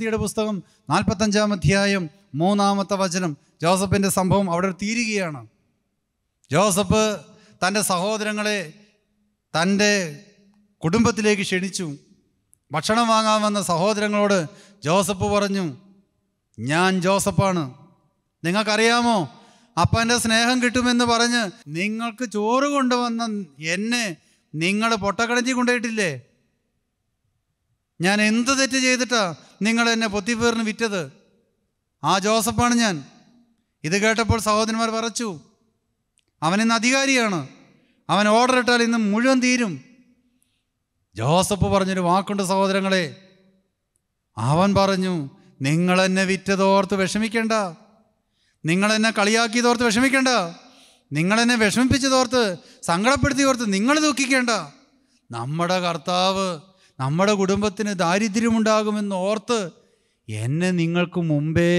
സാക്ഷ്യപ്രതിയുടെ പുസ്തകം നാൽപ്പത്തഞ്ചാം അധ്യായം മൂന്നാമത്തെ വചനം ജോസഫിൻ്റെ സംഭവം അവിടെ തീരുകയാണ് ജോസഫ് തൻ്റെ സഹോദരങ്ങളെ തൻ്റെ കുടുംബത്തിലേക്ക് ക്ഷണിച്ചു ഭക്ഷണം വാങ്ങാൻ വന്ന സഹോദരങ്ങളോട് ജോസഫ് പറഞ്ഞു ഞാൻ ജോസഫാണ് നിങ്ങൾക്കറിയാമോ അപ്പൻ്റെ സ്നേഹം കിട്ടുമെന്ന് പറഞ്ഞ് നിങ്ങൾക്ക് ചോറ് കൊണ്ടുവന്ന എന്നെ നിങ്ങൾ പൊട്ടക്കടഞ്ഞി കൊണ്ടുപോയിട്ടില്ലേ ഞാൻ എന്ത് തെറ്റ് ചെയ്തിട്ടാ നിങ്ങൾ എന്നെ പൊത്തിപ്പേറിന് വിറ്റത് ആ ജോസഫാണ് ഞാൻ ഇത് കേട്ടപ്പോൾ സഹോദരന്മാർ പറച്ചു ഇന്ന് അധികാരിയാണ് അവൻ ഓർഡർ ഇട്ടാൽ ഇന്ന് മുഴുവൻ തീരും ജോസഫ് പറഞ്ഞൊരു വാക്കുണ്ട് സഹോദരങ്ങളെ അവൻ പറഞ്ഞു നിങ്ങൾ എന്നെ വിറ്റതോർത്ത് വിഷമിക്കേണ്ട നിങ്ങൾ എന്നെ കളിയാക്കിയതോർത്ത് വിഷമിക്കേണ്ട നിങ്ങൾ എന്നെ വിഷമിപ്പിച്ചതോർത്ത് സങ്കടപ്പെടുത്തിയോർത്ത് നിങ്ങൾ ദുഃഖിക്കേണ്ട നമ്മുടെ കർത്താവ് നമ്മുടെ കുടുംബത്തിന് ദാരിദ്ര്യമുണ്ടാകുമെന്ന് ഓർത്ത് എന്നെ നിങ്ങൾക്ക് മുമ്പേ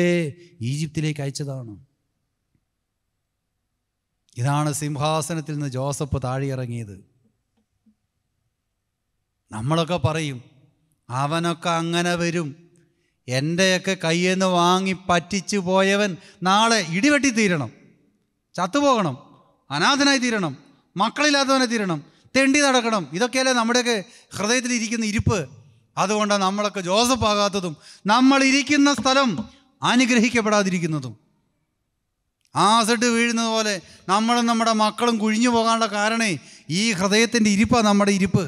ഈജിപ്തിലേക്ക് അയച്ചതാണ് ഇതാണ് സിംഹാസനത്തിൽ നിന്ന് ജോസഫ് താഴെയിറങ്ങിയത് നമ്മളൊക്കെ പറയും അവനൊക്കെ അങ്ങനെ വരും എൻ്റെയൊക്കെ കയ്യിൽ നിന്ന് വാങ്ങി പറ്റിച്ചു പോയവൻ നാളെ ഇടിവെട്ടി തീരണം ചത്തുപോകണം അനാഥനായി തീരണം മക്കളില്ലാത്തവനെ തീരണം തെണ്ടി നടക്കണം ഇതൊക്കെയല്ലേ നമ്മുടെയൊക്കെ ഹൃദയത്തിൽ ഇരിക്കുന്ന ഇരിപ്പ് അതുകൊണ്ടാണ് നമ്മളൊക്കെ ജോസഫ് ആകാത്തതും നമ്മൾ ഇരിക്കുന്ന സ്ഥലം അനുഗ്രഹിക്കപ്പെടാതിരിക്കുന്നതും ആസിഡ് വീഴുന്നത് പോലെ നമ്മളും നമ്മുടെ മക്കളും കുഴിഞ്ഞു പോകാനുള്ള കാരണേ ഈ ഹൃദയത്തിൻ്റെ ഇരിപ്പാണ് നമ്മുടെ ഇരിപ്പ്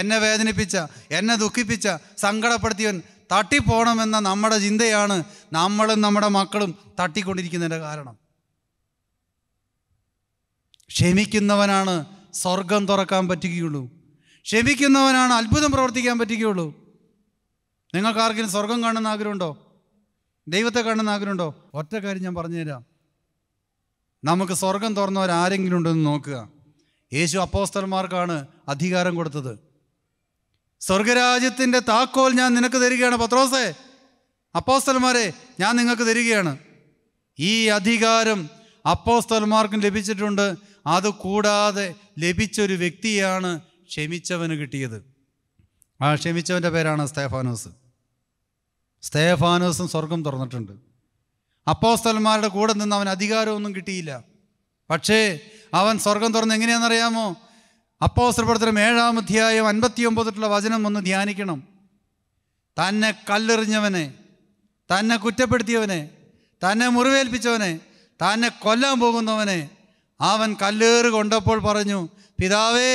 എന്നെ വേദനിപ്പിച്ച എന്നെ ദുഃഖിപ്പിച്ച സങ്കടപ്പെടുത്തിയവൻ തട്ടിപ്പോണമെന്ന നമ്മുടെ ചിന്തയാണ് നമ്മളും നമ്മുടെ മക്കളും തട്ടിക്കൊണ്ടിരിക്കുന്നതിൻ്റെ കാരണം ക്ഷമിക്കുന്നവനാണ് സ്വർഗം തുറക്കാൻ പറ്റുകയുള്ളൂ ക്ഷമിക്കുന്നവനാണ് അത്ഭുതം പ്രവർത്തിക്കാൻ പറ്റുകയുള്ളൂ നിങ്ങൾക്ക് ആർക്കും സ്വർഗം കാണുന്ന ആഗ്രഹമുണ്ടോ ദൈവത്തെ കാണുന്ന ആഗ്രഹമുണ്ടോ ഒറ്റ കാര്യം ഞാൻ പറഞ്ഞുതരാം നമുക്ക് സ്വർഗം ആരെങ്കിലും ഉണ്ടെന്ന് നോക്കുക യേശു അപ്പോസ്തന്മാർക്കാണ് അധികാരം കൊടുത്തത് സ്വർഗരാജ്യത്തിൻ്റെ താക്കോൽ ഞാൻ നിനക്ക് തരികയാണ് പത്രോസേ അപ്പോസ്തന്മാരെ ഞാൻ നിങ്ങൾക്ക് തരികയാണ് ഈ അധികാരം അപ്പോസ്തലന്മാർക്കും ലഭിച്ചിട്ടുണ്ട് അത് കൂടാതെ ലഭിച്ചൊരു വ്യക്തിയാണ് ക്ഷമിച്ചവന് കിട്ടിയത് ആ ക്ഷമിച്ചവൻ്റെ പേരാണ് സ്തേഫാനോസ് സ്തേഫാനോസും സ്വർഗം തുറന്നിട്ടുണ്ട് അപ്പോസ്തലന്മാരുടെ കൂടെ നിന്ന് അവൻ അധികാരമൊന്നും കിട്ടിയില്ല പക്ഷേ അവൻ സ്വർഗം തുറന്ന് എങ്ങനെയാണെന്നറിയാമോ അപ്പോസ്തലപ്പെടുത്തലും ഏഴാം അധ്യായം അൻപത്തി ഒമ്പതിട്ടുള്ള വചനം ഒന്ന് ധ്യാനിക്കണം തന്നെ കല്ലെറിഞ്ഞവനെ തന്നെ കുറ്റപ്പെടുത്തിയവനെ തന്നെ മുറിവേൽപ്പിച്ചവനെ തന്നെ കൊല്ലാൻ പോകുന്നവനെ അവൻ കല്ലേറ് കൊണ്ടപ്പോൾ പറഞ്ഞു പിതാവേ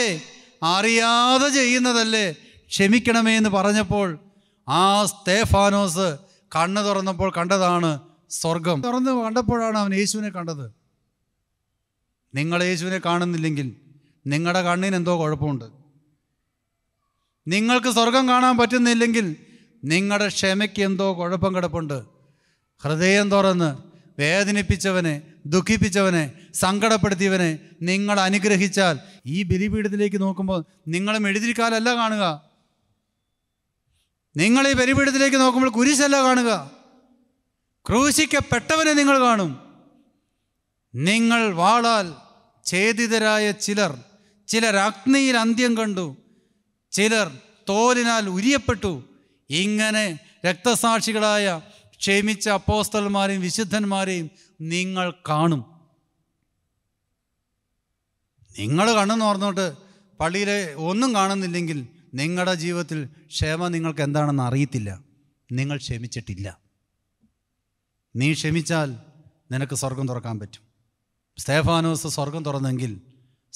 അറിയാതെ ചെയ്യുന്നതല്ലേ ക്ഷമിക്കണമേ എന്ന് പറഞ്ഞപ്പോൾ ആ സ്തേഫാനോസ് കണ്ണ് തുറന്നപ്പോൾ കണ്ടതാണ് സ്വർഗം തുറന്ന് കണ്ടപ്പോഴാണ് അവൻ യേശുവിനെ കണ്ടത് നിങ്ങൾ യേശുവിനെ കാണുന്നില്ലെങ്കിൽ നിങ്ങളുടെ കണ്ണിന് എന്തോ കുഴപ്പമുണ്ട് നിങ്ങൾക്ക് സ്വർഗം കാണാൻ പറ്റുന്നില്ലെങ്കിൽ നിങ്ങളുടെ ക്ഷമയ്ക്ക് എന്തോ കുഴപ്പം കിടപ്പുണ്ട് ഹൃദയം തുറന്ന് വേദനിപ്പിച്ചവനെ ദുഃഖിപ്പിച്ചവനെ സങ്കടപ്പെടുത്തിയവനെ നിങ്ങൾ അനുഗ്രഹിച്ചാൽ ഈ ബലിപീഠത്തിലേക്ക് നോക്കുമ്പോൾ നിങ്ങളും എഴുതിരിക്കാലല്ല കാണുക നിങ്ങൾ ഈ ബലിപീഠത്തിലേക്ക് നോക്കുമ്പോൾ കുരിശല്ല കാണുക ക്രൂശിക്കപ്പെട്ടവനെ നിങ്ങൾ കാണും നിങ്ങൾ വാളാൽ ഛേദിതരായ ചിലർ ചിലർ അഗ്നിയിൽ അന്ത്യം കണ്ടു ചിലർ തോലിനാൽ ഉരിയപ്പെട്ടു ഇങ്ങനെ രക്തസാക്ഷികളായ ക്ഷേമിച്ച അപ്പോസ്തലന്മാരെയും വിശുദ്ധന്മാരെയും നിങ്ങൾ കാണും നിങ്ങൾ കണ്ണെന്ന് ഓർന്നോട്ട് പള്ളിയിലെ ഒന്നും കാണുന്നില്ലെങ്കിൽ നിങ്ങളുടെ ജീവിതത്തിൽ ക്ഷമ നിങ്ങൾക്ക് എന്താണെന്ന് അറിയത്തില്ല നിങ്ങൾ ക്ഷമിച്ചിട്ടില്ല നീ ക്ഷമിച്ചാൽ നിനക്ക് സ്വർഗം തുറക്കാൻ പറ്റും സ്തേഫാനോസ് സ്വർഗം തുറന്നെങ്കിൽ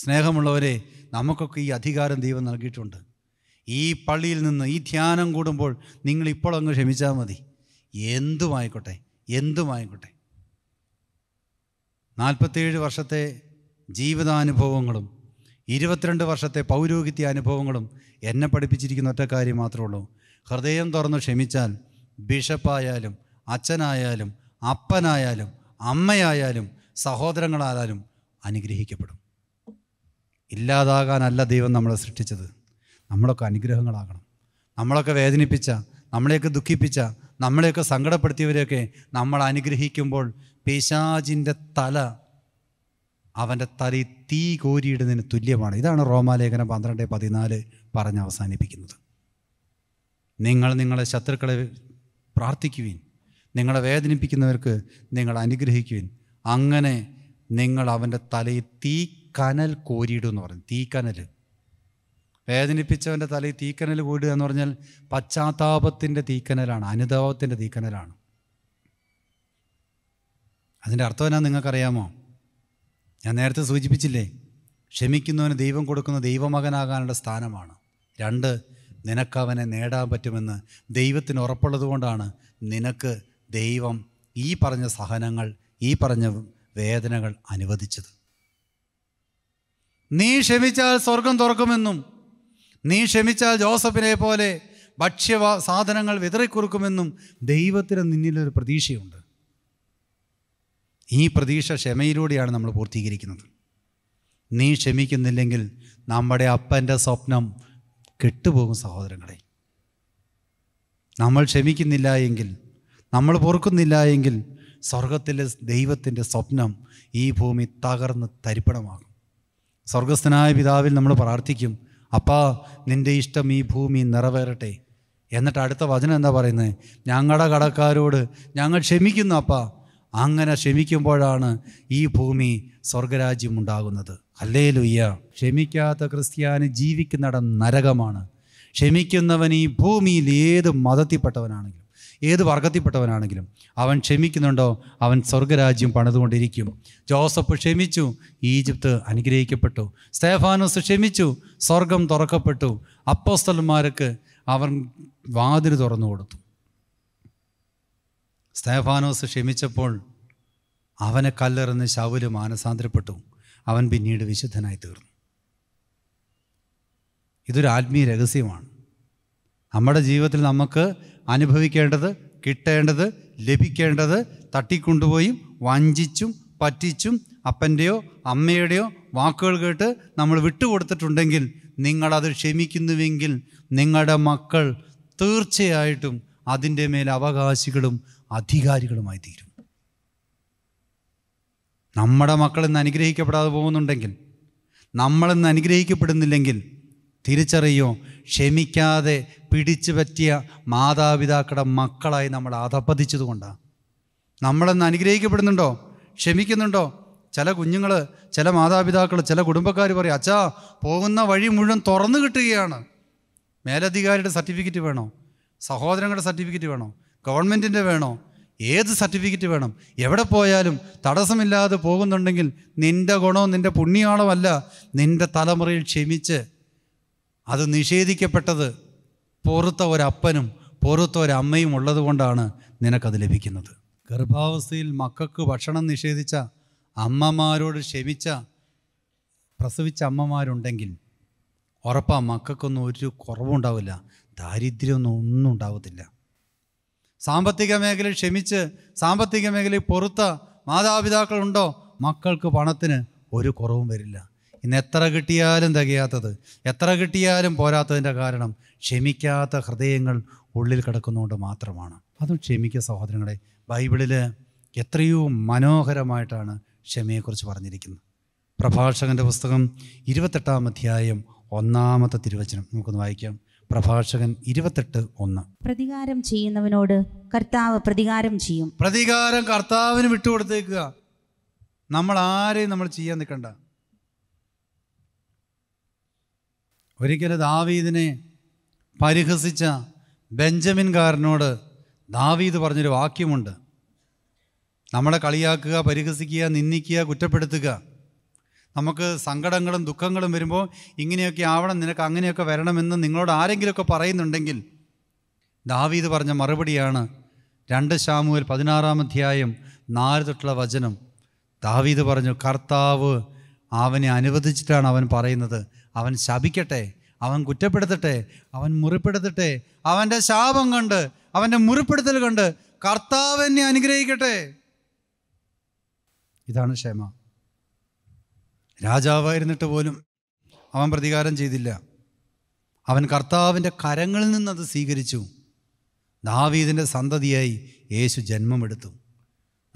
സ്നേഹമുള്ളവരെ നമുക്കൊക്കെ ഈ അധികാരം ദൈവം നൽകിയിട്ടുണ്ട് ഈ പള്ളിയിൽ നിന്ന് ഈ ധ്യാനം കൂടുമ്പോൾ നിങ്ങൾ ഇപ്പോൾ അങ്ങ് ക്ഷമിച്ചാൽ മതി എന്തുമായിക്കോട്ടെ എന്തുമായിക്കോട്ടെ നാൽപ്പത്തേഴ് വർഷത്തെ ജീവിതാനുഭവങ്ങളും ഇരുപത്തിരണ്ട് വർഷത്തെ പൗരോഹിത്യ അനുഭവങ്ങളും എന്നെ പഠിപ്പിച്ചിരിക്കുന്ന ഒറ്റ കാര്യം മാത്രമേ ഉള്ളൂ ഹൃദയം തുറന്ന് ക്ഷമിച്ചാൽ ബിഷപ്പായാലും അച്ഛനായാലും അപ്പനായാലും അമ്മയായാലും സഹോദരങ്ങളായാലും അനുഗ്രഹിക്കപ്പെടും ഇല്ലാതാകാനല്ല ദൈവം നമ്മളെ സൃഷ്ടിച്ചത് നമ്മളൊക്കെ അനുഗ്രഹങ്ങളാകണം നമ്മളൊക്കെ വേദനിപ്പിച്ച നമ്മളെയൊക്കെ ദുഃഖിപ്പിച്ച നമ്മളെയൊക്കെ സങ്കടപ്പെടുത്തിയവരെയൊക്കെ നമ്മൾ അനുഗ്രഹിക്കുമ്പോൾ പേശാജിൻ്റെ തല അവൻ്റെ തലയിൽ തീ കോരിയിടുന്നതിന് തുല്യമാണ് ഇതാണ് റോമാലേഖനം പന്ത്രണ്ട് പതിനാല് പറഞ്ഞ് അവസാനിപ്പിക്കുന്നത് നിങ്ങൾ നിങ്ങളെ ശത്രുക്കളെ പ്രാർത്ഥിക്കുവിൻ നിങ്ങളെ വേദനിപ്പിക്കുന്നവർക്ക് നിങ്ങൾ അനുഗ്രഹിക്കുവിൻ അങ്ങനെ നിങ്ങൾ അവൻ്റെ തലയിൽ തീ കനൽ കോരിയിടും എന്ന് പറഞ്ഞു തീ കനൽ വേദനിപ്പിച്ചവൻ്റെ ഈ തീക്കനൽ കൂടുക എന്ന് പറഞ്ഞാൽ പശ്ചാത്താപത്തിൻ്റെ തീക്കനലാണ് അനുതാപത്തിൻ്റെ തീക്കനലാണ് അതിൻ്റെ അർത്ഥം എന്നാ നിങ്ങൾക്കറിയാമോ ഞാൻ നേരത്തെ സൂചിപ്പിച്ചില്ലേ ക്ഷമിക്കുന്നവന് ദൈവം കൊടുക്കുന്ന ദൈവമകനാകാനുള്ള സ്ഥാനമാണ് രണ്ട് നിനക്കവനെ നേടാൻ പറ്റുമെന്ന് ദൈവത്തിന് ഉറപ്പുള്ളത് കൊണ്ടാണ് നിനക്ക് ദൈവം ഈ പറഞ്ഞ സഹനങ്ങൾ ഈ പറഞ്ഞ വേദനകൾ അനുവദിച്ചത് നീ ക്ഷമിച്ചാൽ സ്വർഗം തുറക്കുമെന്നും നീ ക്ഷമിച്ചാൽ ജോസഫിനെ പോലെ ഭക്ഷ്യ സാധനങ്ങൾ വിതറിക്കുറുക്കുമെന്നും ദൈവത്തിന് നിന്നിലൊരു പ്രതീക്ഷയുണ്ട് ഈ പ്രതീക്ഷ ക്ഷമയിലൂടെയാണ് നമ്മൾ പൂർത്തീകരിക്കുന്നത് നീ ക്ഷമിക്കുന്നില്ലെങ്കിൽ നമ്മുടെ അപ്പൻ്റെ സ്വപ്നം കെട്ടുപോകും സഹോദരങ്ങളെ നമ്മൾ ക്ഷമിക്കുന്നില്ല എങ്കിൽ നമ്മൾ പൊറുക്കുന്നില്ല എങ്കിൽ സ്വർഗത്തിലെ ദൈവത്തിൻ്റെ സ്വപ്നം ഈ ഭൂമി തകർന്ന് തരിപ്പണമാകും സ്വർഗസ്ഥനായ പിതാവിൽ നമ്മൾ പ്രാർത്ഥിക്കും അപ്പാ നിൻ്റെ ഇഷ്ടം ഈ ഭൂമി നിറവേറട്ടെ എന്നിട്ട് അടുത്ത വചനം എന്താ പറയുന്നത് ഞങ്ങളുടെ കടക്കാരോട് ഞങ്ങൾ ക്ഷമിക്കുന്നു അപ്പാ അങ്ങനെ ക്ഷമിക്കുമ്പോഴാണ് ഈ ഭൂമി സ്വർഗരാജ്യം ഉണ്ടാകുന്നത് അല്ലേ ലുയ്യ ക്ഷമിക്കാത്ത ക്രിസ്ത്യാനി ജീവിക്കുന്നിടം നരകമാണ് ക്ഷമിക്കുന്നവൻ ഈ ഭൂമിയിൽ ഏത് മതത്തിൽപ്പെട്ടവനാണെങ്കിലും ഏത് വർഗത്തിൽപ്പെട്ടവനാണെങ്കിലും അവൻ ക്ഷമിക്കുന്നുണ്ടോ അവൻ സ്വർഗരാജ്യം പണിതുകൊണ്ടിരിക്കും ജോസഫ് ക്ഷമിച്ചു ഈജിപ്ത് അനുഗ്രഹിക്കപ്പെട്ടു സ്തേഫാനോസ് ക്ഷമിച്ചു സ്വർഗം തുറക്കപ്പെട്ടു അപ്പോസ്തലന്മാർക്ക് അവൻ വാതിൽ തുറന്നു കൊടുത്തു സ്തേഫാനോസ് ക്ഷമിച്ചപ്പോൾ അവനെ കല്ലെറിഞ്ഞ് ശൗല് മാനസാന്തരപ്പെട്ടു അവൻ പിന്നീട് വിശുദ്ധനായി തീർന്നു ഇതൊരു ആത്മീയ രഹസ്യമാണ് നമ്മുടെ ജീവിതത്തിൽ നമുക്ക് അനുഭവിക്കേണ്ടത് കിട്ടേണ്ടത് ലഭിക്കേണ്ടത് തട്ടിക്കൊണ്ടുപോയും വഞ്ചിച്ചും പറ്റിച്ചും അപ്പൻ്റെയോ അമ്മയുടെയോ വാക്കുകൾ കേട്ട് നമ്മൾ വിട്ടുകൊടുത്തിട്ടുണ്ടെങ്കിൽ നിങ്ങളത് ക്ഷമിക്കുന്നുവെങ്കിൽ നിങ്ങളുടെ മക്കൾ തീർച്ചയായിട്ടും അതിൻ്റെ മേൽ അവകാശികളും അധികാരികളുമായി തീരും നമ്മുടെ മക്കൾ ഇന്ന് അനുഗ്രഹിക്കപ്പെടാതെ പോകുന്നുണ്ടെങ്കിൽ നമ്മളിന്ന് അനുഗ്രഹിക്കപ്പെടുന്നില്ലെങ്കിൽ തിരിച്ചറിയോ ക്ഷമിക്കാതെ പിടിച്ചു പറ്റിയ മാതാപിതാക്കളുടെ മക്കളായി നമ്മൾ അധപ്പതിച്ചതുകൊണ്ടാണ് നമ്മളെന്ന് അനുഗ്രഹിക്കപ്പെടുന്നുണ്ടോ ക്ഷമിക്കുന്നുണ്ടോ ചില കുഞ്ഞുങ്ങൾ ചില മാതാപിതാക്കൾ ചില കുടുംബക്കാർ പറയും അച്ഛാ പോകുന്ന വഴി മുഴുവൻ തുറന്നു കിട്ടുകയാണ് മേലധികാരിയുടെ സർട്ടിഫിക്കറ്റ് വേണോ സഹോദരങ്ങളുടെ സർട്ടിഫിക്കറ്റ് വേണോ ഗവൺമെൻറ്റിൻ്റെ വേണോ ഏത് സർട്ടിഫിക്കറ്റ് വേണം എവിടെ പോയാലും തടസ്സമില്ലാതെ പോകുന്നുണ്ടെങ്കിൽ നിൻ്റെ ഗുണവും നിൻ്റെ പുണ്യാളമല്ല നിൻ്റെ തലമുറയിൽ ക്ഷമിച്ച് അത് നിഷേധിക്കപ്പെട്ടത് പുറത്ത ഒരപ്പനും പുറത്ത ഒരമ്മയും ഉള്ളതുകൊണ്ടാണ് നിനക്കത് ലഭിക്കുന്നത് ഗർഭാവസ്ഥയിൽ മക്കൾക്ക് ഭക്ഷണം നിഷേധിച്ച അമ്മമാരോട് ക്ഷമിച്ച പ്രസവിച്ച അമ്മമാരുണ്ടെങ്കിൽ ഉറപ്പാ മക്കൾക്കൊന്നും ഒരു കുറവുണ്ടാവില്ല ദാരിദ്ര്യമൊന്നും ഒന്നും ഉണ്ടാവത്തില്ല സാമ്പത്തിക മേഖലയിൽ ക്ഷമിച്ച് സാമ്പത്തിക മേഖലയിൽ പുറത്ത മാതാപിതാക്കളുണ്ടോ മക്കൾക്ക് പണത്തിന് ഒരു കുറവും വരില്ല ഇന്ന് എത്ര കിട്ടിയാലും തികയാത്തത് എത്ര കിട്ടിയാലും പോരാത്തതിൻ്റെ കാരണം ക്ഷമിക്കാത്ത ഹൃദയങ്ങൾ ഉള്ളിൽ കിടക്കുന്നതുകൊണ്ട് മാത്രമാണ് അതും ക്ഷമിക്ക സഹോദരങ്ങളെ ബൈബിളിൽ എത്രയോ മനോഹരമായിട്ടാണ് ക്ഷമയെക്കുറിച്ച് പറഞ്ഞിരിക്കുന്നത് പ്രഭാഷകൻ്റെ പുസ്തകം ഇരുപത്തെട്ടാം അധ്യായം ഒന്നാമത്തെ തിരുവചനം നമുക്കൊന്ന് വായിക്കാം പ്രഭാഷകൻ ഇരുപത്തെട്ട് ഒന്ന് പ്രതികാരം ചെയ്യുന്നവനോട് കർത്താവ് പ്രതികാരം ചെയ്യും പ്രതികാരം കർത്താവിന് വിട്ടുകൊടുത്തേക്കുക നമ്മൾ ആരെയും നമ്മൾ ചെയ്യാൻ നിൽക്കണ്ട ഒരിക്കൽ ദാവീദിനെ പരിഹസിച്ച ബെഞ്ചമിൻകാരനോട് ദാവീദ് പറഞ്ഞൊരു വാക്യമുണ്ട് നമ്മളെ കളിയാക്കുക പരിഹസിക്കുക നിന്ദിക്കുക കുറ്റപ്പെടുത്തുക നമുക്ക് സങ്കടങ്ങളും ദുഃഖങ്ങളും വരുമ്പോൾ ഇങ്ങനെയൊക്കെ ആവണം നിനക്ക് അങ്ങനെയൊക്കെ വരണമെന്ന് നിങ്ങളോട് ആരെങ്കിലുമൊക്കെ പറയുന്നുണ്ടെങ്കിൽ ദാവീദ് പറഞ്ഞ മറുപടിയാണ് രണ്ട് ശാമുവിൽ പതിനാറാം അധ്യായം നാല് തൊട്ടുള്ള വചനം ദാവീദ് പറഞ്ഞു കർത്താവ് അവനെ അനുവദിച്ചിട്ടാണ് അവൻ പറയുന്നത് അവൻ ശപിക്കട്ടെ അവൻ കുറ്റപ്പെടുത്തട്ടെ അവൻ മുറിപ്പെടുത്തട്ടെ അവൻ്റെ ശാപം കൊണ്ട് അവൻ്റെ മുറിപ്പെടുത്തൽ കൊണ്ട് കർത്താവ് എന്നെ അനുഗ്രഹിക്കട്ടെ ഇതാണ് ക്ഷേമ രാജാവായിരുന്നിട്ട് പോലും അവൻ പ്രതികാരം ചെയ്തില്ല അവൻ കർത്താവിൻ്റെ കരങ്ങളിൽ നിന്നത് സ്വീകരിച്ചു ദാവീദിൻ്റെ സന്തതിയായി യേശു ജന്മമെടുത്തു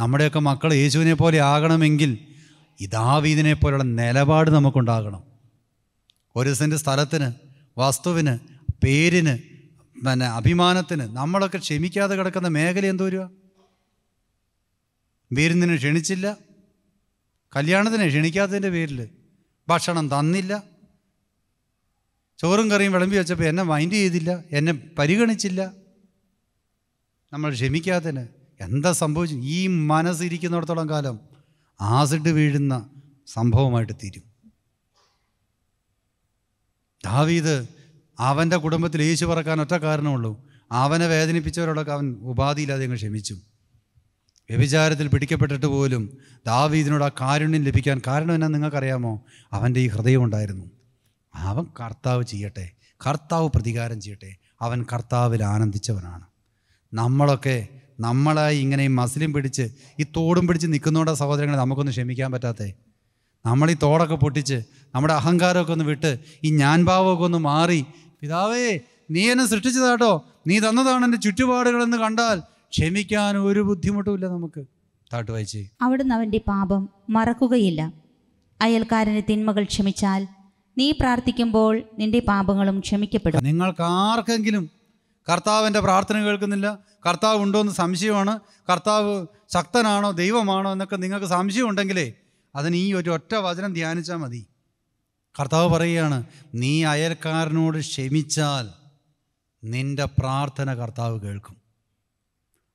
നമ്മുടെയൊക്കെ മക്കൾ യേശുവിനെ പോലെ ആകണമെങ്കിൽ ഈ ദാവീദിനെ പോലെയുള്ള നിലപാട് നമുക്കുണ്ടാകണം ഒരു സെൻറ്റ് സ്ഥലത്തിന് വസ്തുവിന് പേരിന് പിന്നെ അഭിമാനത്തിന് നമ്മളൊക്കെ ക്ഷമിക്കാതെ കിടക്കുന്ന മേഖല എന്തോ വരിക വിരുന്നിന് ക്ഷണിച്ചില്ല കല്യാണത്തിന് ക്ഷണിക്കാത്തതിൻ്റെ പേരിൽ ഭക്ഷണം തന്നില്ല ചോറും കറിയും വിളമ്പി വെച്ചപ്പോൾ എന്നെ മൈൻഡ് ചെയ്തില്ല എന്നെ പരിഗണിച്ചില്ല നമ്മൾ ക്ഷമിക്കാത്തതിന് എന്താ സംഭവിച്ചു ഈ മനസ്സിരിക്കുന്നിടത്തോളം കാലം ആസിഡ് വീഴുന്ന സംഭവമായിട്ട് തീരും ദാവീദ് അവൻ്റെ കുടുംബത്തിൽ യേശു പറക്കാൻ ഒറ്റ കാരണമുള്ളൂ അവനെ വേദനിപ്പിച്ചവരോടൊക്കെ അവൻ ഉപാധിയില്ലാതെ അങ്ങ് ക്ഷമിച്ചു വ്യഭിചാരത്തിൽ പിടിക്കപ്പെട്ടിട്ട് പോലും ദാവീദിനോട് ആ കാരുണ്യം ലഭിക്കാൻ കാരണം എന്നാ നിങ്ങൾക്കറിയാമോ അവൻ്റെ ഈ ഹൃദയം ഉണ്ടായിരുന്നു അവൻ കർത്താവ് ചെയ്യട്ടെ കർത്താവ് പ്രതികാരം ചെയ്യട്ടെ അവൻ കർത്താവിൽ ആനന്ദിച്ചവനാണ് നമ്മളൊക്കെ നമ്മളായി ഇങ്ങനെ ഈ മസിലും പിടിച്ച് ഈ തോടും പിടിച്ച് നിൽക്കുന്നോണ്ട സഹോദരങ്ങളെ നമുക്കൊന്ന് ക്ഷമിക്കാൻ പറ്റാത്തേ നമ്മൾ ഈ തോടൊക്കെ പൊട്ടിച്ച് നമ്മുടെ അഹങ്കാരമൊക്കെ ഒന്ന് വിട്ട് ഈ ഞാൻ ഭാവമൊക്കെ ഒന്ന് മാറി പിതാവേ നീ എന്നെ സൃഷ്ടിച്ചതാട്ടോ നീ തന്നതാണ് എൻ്റെ ചുറ്റുപാടുകളെന്ന് കണ്ടാൽ ക്ഷമിക്കാൻ ഒരു ബുദ്ധിമുട്ടുമില്ല നമുക്ക് താട്ട് വായിച്ചേ അവിടുന്ന് അവൻ്റെ പാപം മറക്കുകയില്ല അയൽക്കാരൻ്റെ തിന്മകൾ ക്ഷമിച്ചാൽ നീ പ്രാർത്ഥിക്കുമ്പോൾ നിന്റെ പാപങ്ങളും ക്ഷമിക്കപ്പെടും നിങ്ങൾക്ക് ആർക്കെങ്കിലും എൻ്റെ പ്രാർത്ഥന കേൾക്കുന്നില്ല കർത്താവ് ഉണ്ടോ എന്ന് സംശയമാണ് കർത്താവ് ശക്തനാണോ ദൈവമാണോ എന്നൊക്കെ നിങ്ങൾക്ക് സംശയമുണ്ടെങ്കിലേ അതിന് ഈ ഒരു ഒറ്റ വചനം ധ്യാനിച്ചാൽ മതി കർത്താവ് പറയുകയാണ് നീ അയൽക്കാരനോട് ക്ഷമിച്ചാൽ നിൻ്റെ പ്രാർത്ഥന കർത്താവ് കേൾക്കും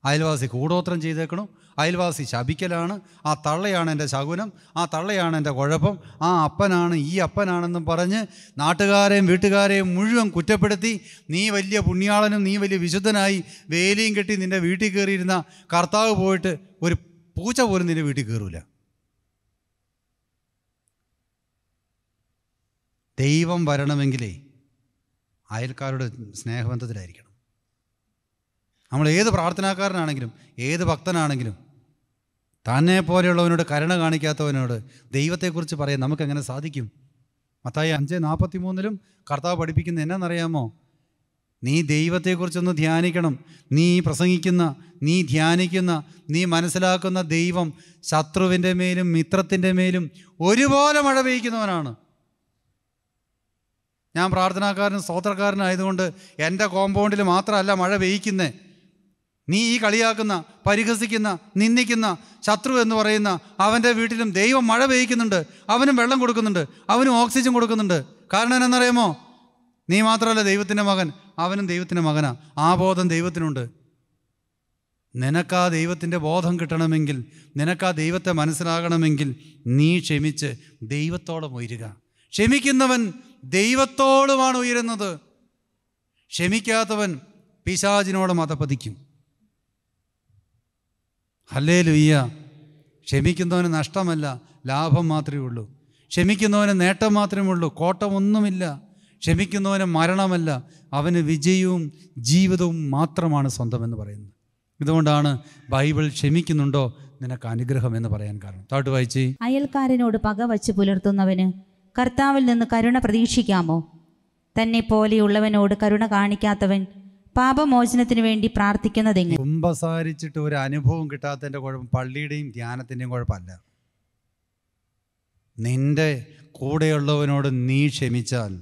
അയൽവാസി കൂടോത്രം ചെയ്തേക്കണം അയൽവാസി ശപിക്കലാണ് ആ തള്ളയാണ് എൻ്റെ ശകുനം ആ തള്ളയാണ് എൻ്റെ കുഴപ്പം ആ അപ്പനാണ് ഈ അപ്പനാണെന്നും പറഞ്ഞ് നാട്ടുകാരെയും വീട്ടുകാരെയും മുഴുവൻ കുറ്റപ്പെടുത്തി നീ വലിയ പുണ്യാളനും നീ വലിയ വിശുദ്ധനായി വേലിയും കെട്ടി നിൻ്റെ വീട്ടിൽ കയറിയിരുന്ന കർത്താവ് പോയിട്ട് ഒരു പൂച്ച പോലും നിൻ്റെ വീട്ടിൽ കയറില്ല ദൈവം വരണമെങ്കിലേ അയൽക്കാരുടെ സ്നേഹബന്ധത്തിലായിരിക്കണം നമ്മൾ ഏത് പ്രാർത്ഥനാക്കാരനാണെങ്കിലും ഏത് ഭക്തനാണെങ്കിലും തന്നെ പോലെയുള്ളവനോട് കരുണ കാണിക്കാത്തവനോട് ദൈവത്തെക്കുറിച്ച് പറയാൻ നമുക്കെങ്ങനെ സാധിക്കും മത്തായി അഞ്ച് നാൽപ്പത്തി മൂന്നിലും കർത്താവ് പഠിപ്പിക്കുന്ന എന്നാണെന്നറിയാമോ നീ ദൈവത്തെക്കുറിച്ചൊന്ന് ധ്യാനിക്കണം നീ പ്രസംഗിക്കുന്ന നീ ധ്യാനിക്കുന്ന നീ മനസ്സിലാക്കുന്ന ദൈവം ശത്രുവിൻ്റെ മേലും മിത്രത്തിൻ്റെ മേലും ഒരുപോലെ മഴ പെയ്യ്ക്കുന്നവനാണ് ഞാൻ പ്രാർത്ഥനാക്കാരനും സ്തോത്രക്കാരനായതുകൊണ്ട് എൻ്റെ കോമ്പൗണ്ടിൽ മാത്രമല്ല മഴ പെയ്യിക്കുന്നേ നീ ഈ കളിയാക്കുന്ന പരിഹസിക്കുന്ന നിന്ദിക്കുന്ന ശത്രു എന്ന് പറയുന്ന അവൻ്റെ വീട്ടിലും ദൈവം മഴ പെയ്യിക്കുന്നുണ്ട് അവനും വെള്ളം കൊടുക്കുന്നുണ്ട് അവനും ഓക്സിജൻ കൊടുക്കുന്നുണ്ട് കാരണം എന്നറിയാമോ നീ മാത്രമല്ല ദൈവത്തിൻ്റെ മകൻ അവനും ദൈവത്തിൻ്റെ മകനാ ആ ബോധം ദൈവത്തിനുണ്ട് നിനക്ക് ആ ദൈവത്തിൻ്റെ ബോധം കിട്ടണമെങ്കിൽ നിനക്ക് ആ ദൈവത്തെ മനസ്സിലാകണമെങ്കിൽ നീ ക്ഷമിച്ച് ദൈവത്തോടെ ഉയരുക ക്ഷമിക്കുന്നവൻ ദൈവത്തോടുമാണ് ഉയരുന്നത് ക്ഷമിക്കാത്തവൻ പിശാചിനോട് മതപതിക്കും ഹല്ലേ ലുയ്യ ക്ഷമിക്കുന്നവന് നഷ്ടമല്ല ലാഭം മാത്രമേ ഉള്ളൂ ക്ഷമിക്കുന്നവന് നേട്ടം മാത്രമേ ഉള്ളൂ കോട്ടമൊന്നുമില്ല ക്ഷമിക്കുന്നവന് മരണമല്ല അവന് വിജയവും ജീവിതവും മാത്രമാണ് സ്വന്തമെന്ന് പറയുന്നത് ഇതുകൊണ്ടാണ് ബൈബിൾ ക്ഷമിക്കുന്നുണ്ടോ നിനക്ക് അനുഗ്രഹം എന്ന് പറയാൻ കാരണം താട്ട് വായിച്ച് അയൽക്കാരനോട് പക വച്ച് പുലർത്തുന്നവന് കർത്താവിൽ നിന്ന് കരുണ പ്രതീക്ഷിക്കാമോ തന്നെ പോലെയുള്ളവനോട് കരുണ കാണിക്കാത്തവൻ പാപമോചനത്തിന് വേണ്ടി പ്രാർത്ഥിക്കുന്നതെങ്ങനെ കുമ്പസാരിച്ചിട്ട് ഒരു അനുഭവം കിട്ടാത്തതിൻ്റെ കുഴപ്പം പള്ളിയുടെയും ധ്യാനത്തിൻ്റെയും കുഴപ്പമല്ല നിന്റെ കൂടെയുള്ളവനോട് നീ ക്ഷമിച്ചാൽ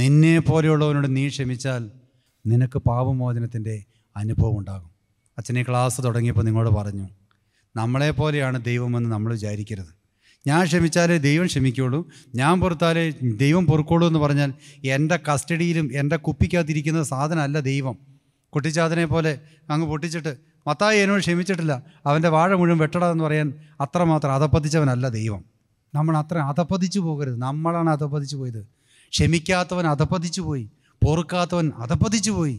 നിന്നെ പോലെയുള്ളവനോട് നീ ക്ഷമിച്ചാൽ നിനക്ക് പാപമോചനത്തിൻ്റെ അനുഭവം ഉണ്ടാകും അച്ഛനെ ക്ലാസ് തുടങ്ങിയപ്പോൾ നിങ്ങളോട് പറഞ്ഞു നമ്മളെ പോലെയാണ് ദൈവമെന്ന് നമ്മൾ വിചാരിക്കരുത് ഞാൻ ക്ഷമിച്ചാലേ ദൈവം ക്ഷമിക്കുള്ളൂ ഞാൻ പുറത്താലേ ദൈവം പൊറുക്കുള്ളൂ എന്ന് പറഞ്ഞാൽ എൻ്റെ കസ്റ്റഡിയിലും എൻ്റെ കുപ്പിക്കകത്തിരിക്കുന്ന സാധനമല്ല ദൈവം കുട്ടിച്ചാതനെ പോലെ അങ്ങ് പൊട്ടിച്ചിട്ട് മത്തായി എന്നോട് ക്ഷമിച്ചിട്ടില്ല അവൻ്റെ വാഴ മുഴുവൻ വെട്ടട എന്ന് പറയാൻ അത്രമാത്രം അധപ്പതിച്ചവനല്ല ദൈവം നമ്മൾ അത്ര അധപ്പതിച്ചു പോകരുത് നമ്മളാണ് അധപ്പതിച്ചു പോയത് ക്ഷമിക്കാത്തവൻ അധപ്പതിച്ചു പോയി പൊറുക്കാത്തവൻ അധപ്പതിച്ചു പോയി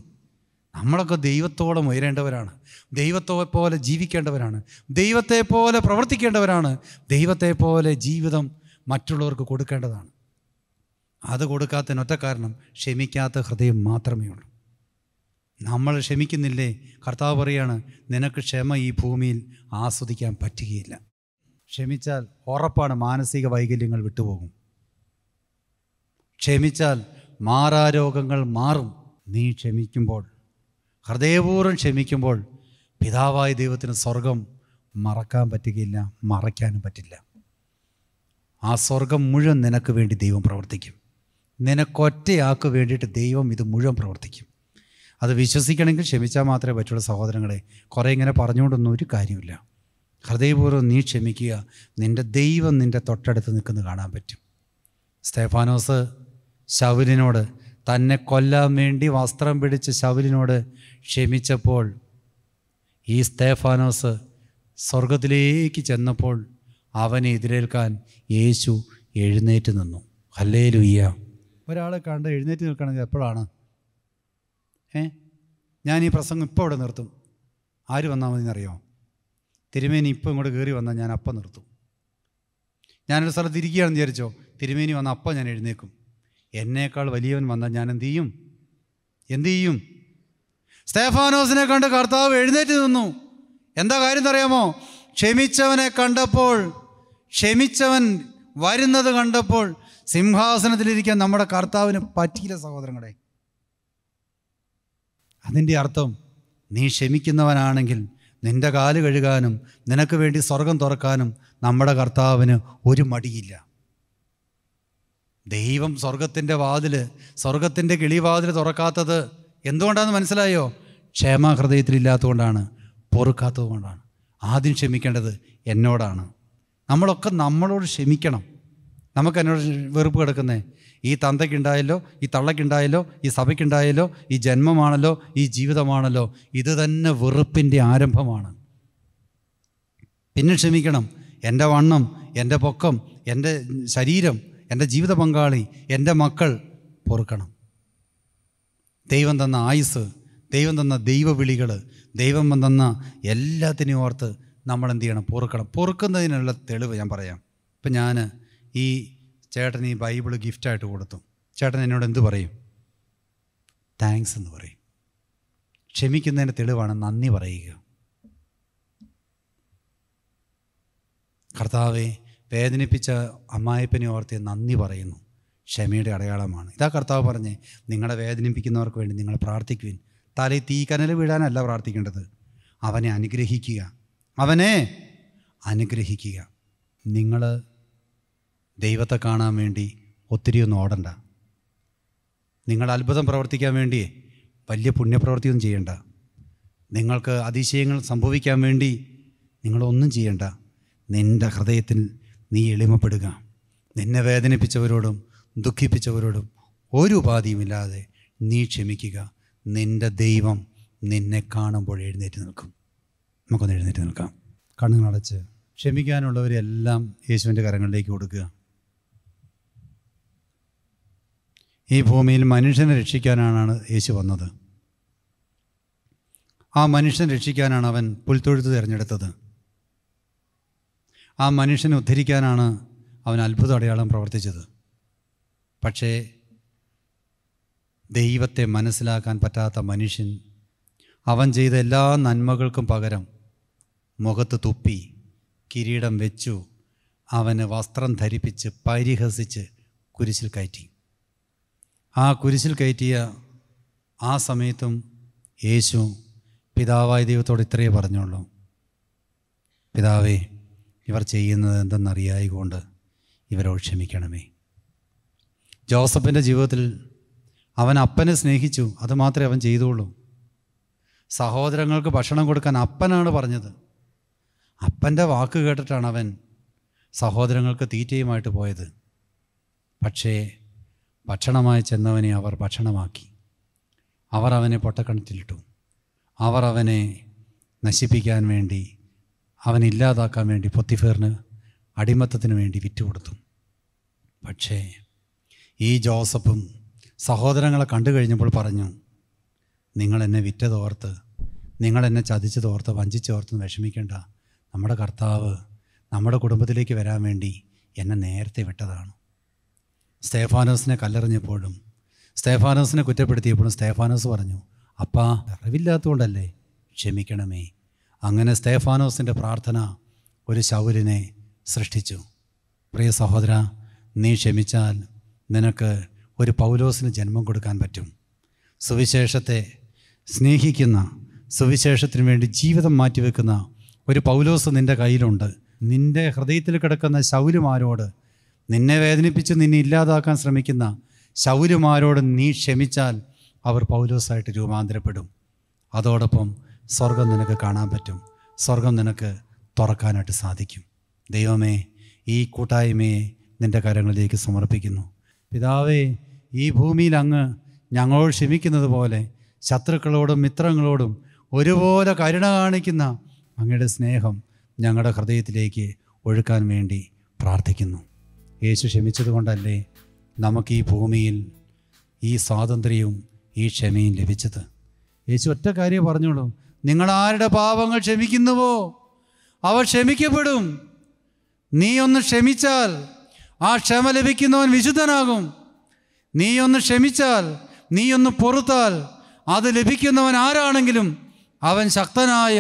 നമ്മളൊക്കെ ദൈവത്തോടെ ഉയരേണ്ടവരാണ് ദൈവത്തെ പോലെ ജീവിക്കേണ്ടവരാണ് ദൈവത്തെ പോലെ പ്രവർത്തിക്കേണ്ടവരാണ് ദൈവത്തെ പോലെ ജീവിതം മറ്റുള്ളവർക്ക് കൊടുക്കേണ്ടതാണ് അത് കൊടുക്കാത്തതിനൊറ്റ കാരണം ക്ഷമിക്കാത്ത ഹൃദയം മാത്രമേ ഉള്ളൂ നമ്മൾ ക്ഷമിക്കുന്നില്ലേ കർത്താവ് പറയാണ് നിനക്ക് ക്ഷമ ഈ ഭൂമിയിൽ ആസ്വദിക്കാൻ പറ്റുകയില്ല ക്ഷമിച്ചാൽ ഉറപ്പാണ് മാനസിക വൈകല്യങ്ങൾ വിട്ടുപോകും ക്ഷമിച്ചാൽ മാറാരോഗങ്ങൾ മാറും നീ ക്ഷമിക്കുമ്പോൾ ഹൃദയപൂർവ്വം ക്ഷമിക്കുമ്പോൾ പിതാവായ ദൈവത്തിന് സ്വർഗം മറക്കാൻ പറ്റുകയില്ല മറയ്ക്കാനും പറ്റില്ല ആ സ്വർഗം മുഴുവൻ നിനക്ക് വേണ്ടി ദൈവം പ്രവർത്തിക്കും നിനക്കൊറ്റയാക്ക് വേണ്ടിയിട്ട് ദൈവം ഇത് മുഴുവൻ പ്രവർത്തിക്കും അത് വിശ്വസിക്കണമെങ്കിൽ ക്ഷമിച്ചാൽ മാത്രമേ പറ്റുള്ളൂ സഹോദരങ്ങളെ കുറേ ഇങ്ങനെ പറഞ്ഞുകൊണ്ടൊന്നും ഒരു കാര്യമില്ല ഹൃദയപൂർവ്വം നീ ക്ഷമിക്കുക നിൻ്റെ ദൈവം നിൻ്റെ തൊട്ടടുത്ത് നിൽക്കുന്നത് കാണാൻ പറ്റും സ്റ്റേഫാനോസ് ശൗലിനോട് തന്നെ കൊല്ലാൻ വേണ്ടി വസ്ത്രം പിടിച്ച് ശവലിനോട് ക്ഷമിച്ചപ്പോൾ ഈ സ്തേഫാനോസ് സ്വർഗത്തിലേക്ക് ചെന്നപ്പോൾ അവനെ എതിരേൽക്കാൻ യേശു എഴുന്നേറ്റ് നിന്നു അല്ലേ ലുയ്യ ഒരാളെ കണ്ട് എഴുന്നേറ്റ് നിൽക്കണമെങ്കിൽ എപ്പോഴാണ് ഏ ഞാൻ ഈ പ്രസംഗം ഇപ്പോൾ ഇവിടെ നിർത്തും ആര് വന്നാൽ മതി എന്നറിയോ തിരുമേനി ഇപ്പോൾ ഇങ്ങോട്ട് കയറി വന്നാൽ ഞാൻ അപ്പം നിർത്തും ഞാനൊരു സ്ഥലത്ത് ഇരിക്കുകയാണെന്ന് വിചാരിച്ചോ തിരുമേനി വന്ന അപ്പം ഞാൻ എഴുന്നേക്കും എന്നേക്കാൾ വലിയവൻ വന്നാൽ ഞാൻ എന്തു ചെയ്യും എന്തു ചെയ്യും സ്തേഫാനോസിനെ കണ്ട് കർത്താവ് എഴുന്നേറ്റ് നിന്നു എന്താ കാര്യം അറിയാമോ ക്ഷമിച്ചവനെ കണ്ടപ്പോൾ ക്ഷമിച്ചവൻ വരുന്നത് കണ്ടപ്പോൾ സിംഹാസനത്തിലിരിക്കാൻ നമ്മുടെ കർത്താവിന് പറ്റിയില്ല സഹോദരങ്ങളെ അതിൻ്റെ അർത്ഥം നീ ക്ഷമിക്കുന്നവനാണെങ്കിൽ നിൻ്റെ കാല് കഴുകാനും നിനക്ക് വേണ്ടി സ്വർഗം തുറക്കാനും നമ്മുടെ കർത്താവിന് ഒരു മടിയില്ല ദൈവം സ്വർഗത്തിൻ്റെ വാതിൽ സ്വർഗത്തിൻ്റെ കിളിവാതിൽ തുറക്കാത്തത് എന്തുകൊണ്ടാണെന്ന് മനസ്സിലായോ ക്ഷേമ ഹൃദയത്തിലില്ലാത്തതുകൊണ്ടാണ് കൊണ്ടാണ് ആദ്യം ക്ഷമിക്കേണ്ടത് എന്നോടാണ് നമ്മളൊക്കെ നമ്മളോട് ക്ഷമിക്കണം നമുക്ക് എന്നോട് വെറുപ്പ് കിടക്കുന്നേ ഈ തന്തയ്ക്കുണ്ടായല്ലോ ഈ തള്ളയ്ക്കുണ്ടായല്ലോ ഈ സഭയ്ക്കുണ്ടായല്ലോ ഈ ജന്മമാണല്ലോ ഈ ജീവിതമാണല്ലോ ഇത് തന്നെ വെറുപ്പിൻ്റെ ആരംഭമാണ് പിന്നെ ക്ഷമിക്കണം എൻ്റെ വണ്ണം എൻ്റെ പൊക്കം എൻ്റെ ശരീരം എൻ്റെ ജീവിത പങ്കാളി എൻ്റെ മക്കൾ പൊറുക്കണം ദൈവം തന്ന ആയുസ് ദൈവം തന്ന ദൈവവിളികൾ ദൈവം തന്ന എല്ലാത്തിനെയും ഓർത്ത് നമ്മൾ എന്ത് ചെയ്യണം പൊറുക്കണം പൊറുക്കുന്നതിനുള്ള തെളിവ് ഞാൻ പറയാം ഇപ്പം ഞാൻ ഈ ചേട്ടൻ ഈ ബൈബിൾ ഗിഫ്റ്റായിട്ട് കൊടുത്തു ചേട്ടൻ എന്നോട് എന്ത് പറയും താങ്ക്സ് എന്ന് പറയും ക്ഷമിക്കുന്നതിൻ്റെ തെളിവാണ് നന്ദി പറയുക കർത്താവേ വേദനിപ്പിച്ച അമ്മായിപ്പനെ ഓർത്തി നന്ദി പറയുന്നു ക്ഷമയുടെ അടയാളമാണ് ഇതാ കർത്താവ് പറഞ്ഞേ നിങ്ങളെ വേദനിപ്പിക്കുന്നവർക്ക് വേണ്ടി നിങ്ങൾ പ്രാർത്ഥിക്കുവിൻ തലയിൽ തീക്കനൽ വീഴാനല്ല പ്രാർത്ഥിക്കേണ്ടത് അവനെ അനുഗ്രഹിക്കുക അവനെ അനുഗ്രഹിക്കുക നിങ്ങൾ ദൈവത്തെ കാണാൻ വേണ്ടി ഒത്തിരി ഒന്നും ഓടണ്ട നിങ്ങൾ അത്ഭുതം പ്രവർത്തിക്കാൻ വേണ്ടി വലിയ പുണ്യപ്രവർത്തിയൊന്നും ചെയ്യണ്ട നിങ്ങൾക്ക് അതിശയങ്ങൾ സംഭവിക്കാൻ വേണ്ടി നിങ്ങളൊന്നും ചെയ്യണ്ട നിൻ്റെ ഹൃദയത്തിൽ നീ എളിമപ്പെടുക നിന്നെ വേദനിപ്പിച്ചവരോടും ദുഃഖിപ്പിച്ചവരോടും ഒരു ഉപാധിയുമില്ലാതെ നീ ക്ഷമിക്കുക നിൻ്റെ ദൈവം നിന്നെ കാണുമ്പോൾ എഴുന്നേറ്റ് നിൽക്കും നമുക്കൊന്ന് എഴുന്നേറ്റ് നിൽക്കാം കണ്ണുകളടച്ച് ക്ഷമിക്കാനുള്ളവരെല്ലാം യേശുവിൻ്റെ കരങ്ങളിലേക്ക് കൊടുക്കുക ഈ ഭൂമിയിൽ മനുഷ്യനെ രക്ഷിക്കാനാണ് യേശു വന്നത് ആ മനുഷ്യൻ രക്ഷിക്കാനാണ് അവൻ പുൽത്തൊഴുത്ത് തിരഞ്ഞെടുത്തത് ആ മനുഷ്യനെ ഉദ്ധരിക്കാനാണ് അവൻ അത്ഭുത അടയാളം പ്രവർത്തിച്ചത് പക്ഷേ ദൈവത്തെ മനസ്സിലാക്കാൻ പറ്റാത്ത മനുഷ്യൻ അവൻ ചെയ്ത എല്ലാ നന്മകൾക്കും പകരം മുഖത്ത് തുപ്പി കിരീടം വെച്ചു അവന് വസ്ത്രം ധരിപ്പിച്ച് പരിഹസിച്ച് കുരിശിൽ കയറ്റി ആ കുരിശിൽ കയറ്റിയ ആ സമയത്തും യേശു പിതാവായ ദൈവത്തോട് ഇത്രയേ പറഞ്ഞുള്ളൂ പിതാവേ ഇവർ ചെയ്യുന്നത് എന്തെന്നറിയായികൊണ്ട് ഇവരോട് ക്ഷമിക്കണമേ ജോസഫിൻ്റെ ജീവിതത്തിൽ അവൻ അപ്പനെ സ്നേഹിച്ചു അതുമാത്രമേ അവൻ ചെയ്തുള്ളൂ സഹോദരങ്ങൾക്ക് ഭക്ഷണം കൊടുക്കാൻ അപ്പനാണ് പറഞ്ഞത് അപ്പൻ്റെ വാക്ക് കേട്ടിട്ടാണ് അവൻ സഹോദരങ്ങൾക്ക് തീറ്റയുമായിട്ട് പോയത് പക്ഷേ ഭക്ഷണമായി ചെന്നവനെ അവർ ഭക്ഷണമാക്കി അവർ അവനെ പൊട്ടക്കണത്തിലിട്ടു അവർ അവനെ നശിപ്പിക്കാൻ വേണ്ടി അവനെ ഇല്ലാതാക്കാൻ വേണ്ടി പൊത്തിഫേറിന് അടിമത്തത്തിന് വേണ്ടി വിറ്റുകൊടുത്തു പക്ഷേ ഈ ജോസഫും സഹോദരങ്ങളെ കണ്ടു കഴിഞ്ഞപ്പോൾ പറഞ്ഞു നിങ്ങൾ എന്നെ വിറ്റതോർത്ത് നിങ്ങൾ എന്നെ ചതിച്ചതോർത്ത് വഞ്ചിച്ചോർത്ത് വിഷമിക്കേണ്ട നമ്മുടെ കർത്താവ് നമ്മുടെ കുടുംബത്തിലേക്ക് വരാൻ വേണ്ടി എന്നെ നേരത്തെ വിട്ടതാണ് സ്റ്റേഫാനോസിനെ കല്ലെറിഞ്ഞപ്പോഴും സ്റ്റേഫാനോസിനെ കുറ്റപ്പെടുത്തിയപ്പോഴും സ്റ്റേഫാനോസ് പറഞ്ഞു അപ്പാ അറിവില്ലാത്തതുകൊണ്ടല്ലേ ക്ഷമിക്കണമേ അങ്ങനെ സ്തേഫാനോസിൻ്റെ പ്രാർത്ഥന ഒരു ശൗരിനെ സൃഷ്ടിച്ചു പ്രിയ സഹോദര നീ ക്ഷമിച്ചാൽ നിനക്ക് ഒരു പൗലോസിന് ജന്മം കൊടുക്കാൻ പറ്റും സുവിശേഷത്തെ സ്നേഹിക്കുന്ന സുവിശേഷത്തിന് വേണ്ടി ജീവിതം മാറ്റിവെക്കുന്ന ഒരു പൗലോസ് നിൻ്റെ കയ്യിലുണ്ട് നിൻ്റെ ഹൃദയത്തിൽ കിടക്കുന്ന ശൗലുമാരോട് നിന്നെ വേദനിപ്പിച്ച് നിന്നെ ഇല്ലാതാക്കാൻ ശ്രമിക്കുന്ന ശൗലുമാരോട് നീ ക്ഷമിച്ചാൽ അവർ പൗലോസായിട്ട് രൂപാന്തരപ്പെടും അതോടൊപ്പം സ്വർഗം നിനക്ക് കാണാൻ പറ്റും സ്വർഗം നിനക്ക് തുറക്കാനായിട്ട് സാധിക്കും ദൈവമേ ഈ കൂട്ടായ്മയെ നിൻ്റെ കാര്യങ്ങളിലേക്ക് സമർപ്പിക്കുന്നു പിതാവേ ഈ ഭൂമിയിൽ അങ്ങ് ഞങ്ങളോട് ക്ഷമിക്കുന്നത് പോലെ ശത്രുക്കളോടും മിത്രങ്ങളോടും ഒരുപോലെ കരുണ കാണിക്കുന്ന അങ്ങയുടെ സ്നേഹം ഞങ്ങളുടെ ഹൃദയത്തിലേക്ക് ഒഴുക്കാൻ വേണ്ടി പ്രാർത്ഥിക്കുന്നു യേശു ക്ഷമിച്ചതുകൊണ്ടല്ലേ നമുക്ക് ഈ ഭൂമിയിൽ ഈ സ്വാതന്ത്ര്യവും ഈ ക്ഷമയും ലഭിച്ചത് യേശു ഒറ്റ കാര്യം പറഞ്ഞോളൂ നിങ്ങൾ ആരുടെ പാപങ്ങൾ ക്ഷമിക്കുന്നുവോ അവ ക്ഷമിക്കപ്പെടും നീ ഒന്ന് ക്ഷമിച്ചാൽ ആ ക്ഷമ ലഭിക്കുന്നവൻ വിശുദ്ധനാകും നീ ഒന്ന് ക്ഷമിച്ചാൽ നീ ഒന്ന് പൊറുത്താൽ അത് ലഭിക്കുന്നവൻ ആരാണെങ്കിലും അവൻ ശക്തനായ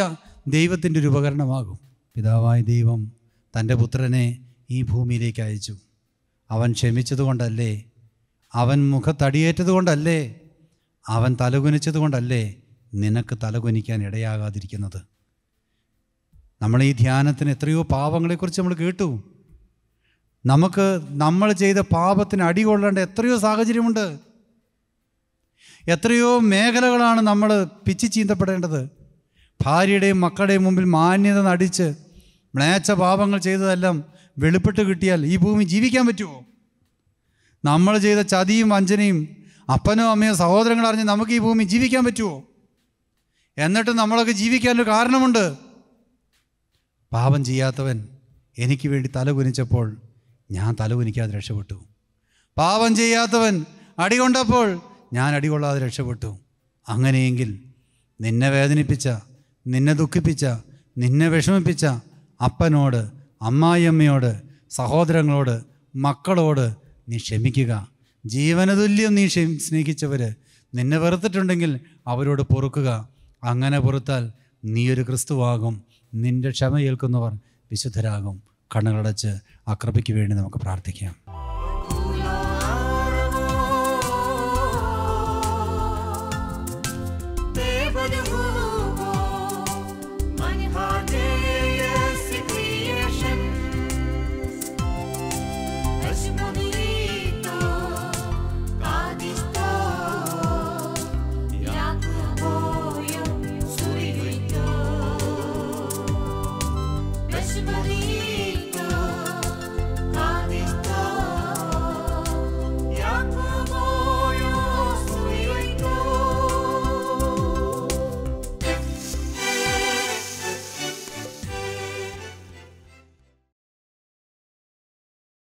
ദൈവത്തിൻ്റെ ഒരു ഉപകരണമാകും പിതാവായ ദൈവം തൻ്റെ പുത്രനെ ഈ ഭൂമിയിലേക്ക് അയച്ചു അവൻ ക്ഷമിച്ചതുകൊണ്ടല്ലേ അവൻ മുഖത്തടിയേറ്റതുകൊണ്ടല്ലേ അവൻ തലകുനിച്ചതുകൊണ്ടല്ലേ നിനക്ക് തലകുനിക്കാൻ ഇടയാകാതിരിക്കുന്നത് നമ്മൾ ഈ ധ്യാനത്തിന് എത്രയോ പാപങ്ങളെക്കുറിച്ച് നമ്മൾ കേട്ടു നമുക്ക് നമ്മൾ ചെയ്ത പാപത്തിന് അടി കൊള്ളേണ്ട എത്രയോ സാഹചര്യമുണ്ട് എത്രയോ മേഖലകളാണ് നമ്മൾ പിച്ചി ചീന്തപ്പെടേണ്ടത് ഭാര്യയുടെയും മക്കളുടെയും മുമ്പിൽ മാന്യത നടിച്ച് മ്ലേച്ച പാപങ്ങൾ ചെയ്തതെല്ലാം വെളിപ്പെട്ട് കിട്ടിയാൽ ഈ ഭൂമി ജീവിക്കാൻ പറ്റുമോ നമ്മൾ ചെയ്ത ചതിയും വഞ്ചനയും അപ്പനോ അമ്മയോ സഹോദരങ്ങളറിഞ്ഞ് നമുക്ക് ഈ ഭൂമി ജീവിക്കാൻ പറ്റുമോ എന്നിട്ട് നമ്മളൊക്കെ ജീവിക്കാനൊരു കാരണമുണ്ട് പാപം ചെയ്യാത്തവൻ എനിക്ക് വേണ്ടി തലകുനിച്ചപ്പോൾ ഞാൻ തലകുനിക്കാതെ രക്ഷപ്പെട്ടു പാപം ചെയ്യാത്തവൻ അടി കൊണ്ടപ്പോൾ ഞാൻ അടി കൊള്ളാതെ രക്ഷപ്പെട്ടു അങ്ങനെയെങ്കിൽ നിന്നെ വേദനിപ്പിച്ച നിന്നെ ദുഃഖിപ്പിച്ച നിന്നെ വിഷമിപ്പിച്ച അപ്പനോട് അമ്മായിയമ്മയോട് സഹോദരങ്ങളോട് മക്കളോട് നീ ക്ഷമിക്കുക ജീവനതുല്യം നീ സ്നേഹിച്ചവർ നിന്നെ വെറുത്തിട്ടുണ്ടെങ്കിൽ അവരോട് പൊറുക്കുക അങ്ങനെ പുറത്താൽ നീ ഒരു ക്രിസ്തുവാകും നിൻ്റെ ക്ഷമ ഏൽക്കുന്നവർ വിശുദ്ധരാകും കണ്ണുകളടച്ച് ആ വേണ്ടി നമുക്ക് പ്രാർത്ഥിക്കാം